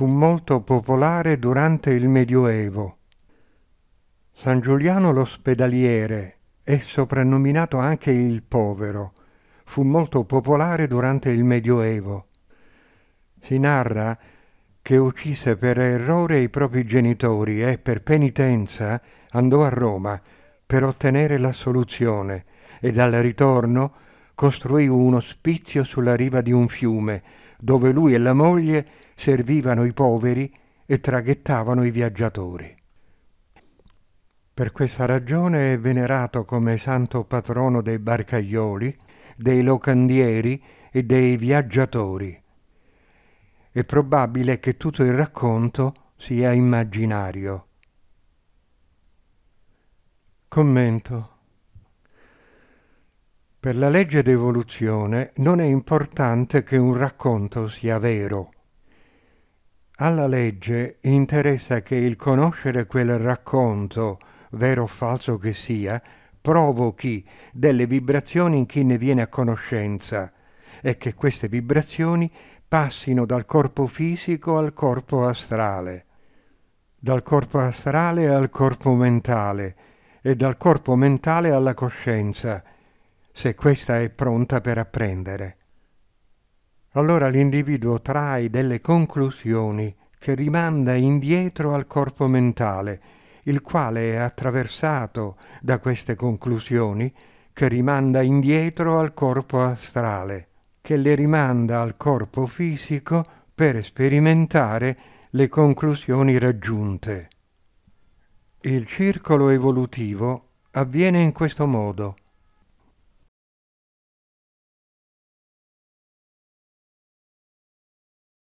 fu molto popolare durante il Medioevo. San Giuliano l'ospedaliere è soprannominato anche il povero. Fu molto popolare durante il Medioevo. Si narra che uccise per errore i propri genitori e per penitenza andò a Roma per ottenere l'assoluzione ed al ritorno costruì un ospizio sulla riva di un fiume dove lui e la moglie servivano i poveri e traghettavano i viaggiatori. Per questa ragione è venerato come santo patrono dei barcaioli, dei locandieri e dei viaggiatori. È probabile che tutto il racconto sia immaginario. Commento. Per la legge d'evoluzione non è importante che un racconto sia vero. Alla legge interessa che il conoscere quel racconto, vero o falso che sia, provochi delle vibrazioni in chi ne viene a conoscenza e che queste vibrazioni passino dal corpo fisico al corpo astrale, dal corpo astrale al corpo mentale e dal corpo mentale alla coscienza se questa è pronta per apprendere. Allora l'individuo trae delle conclusioni che rimanda indietro al corpo mentale, il quale è attraversato da queste conclusioni che rimanda indietro al corpo astrale, che le rimanda al corpo fisico per sperimentare le conclusioni raggiunte. Il circolo evolutivo avviene in questo modo.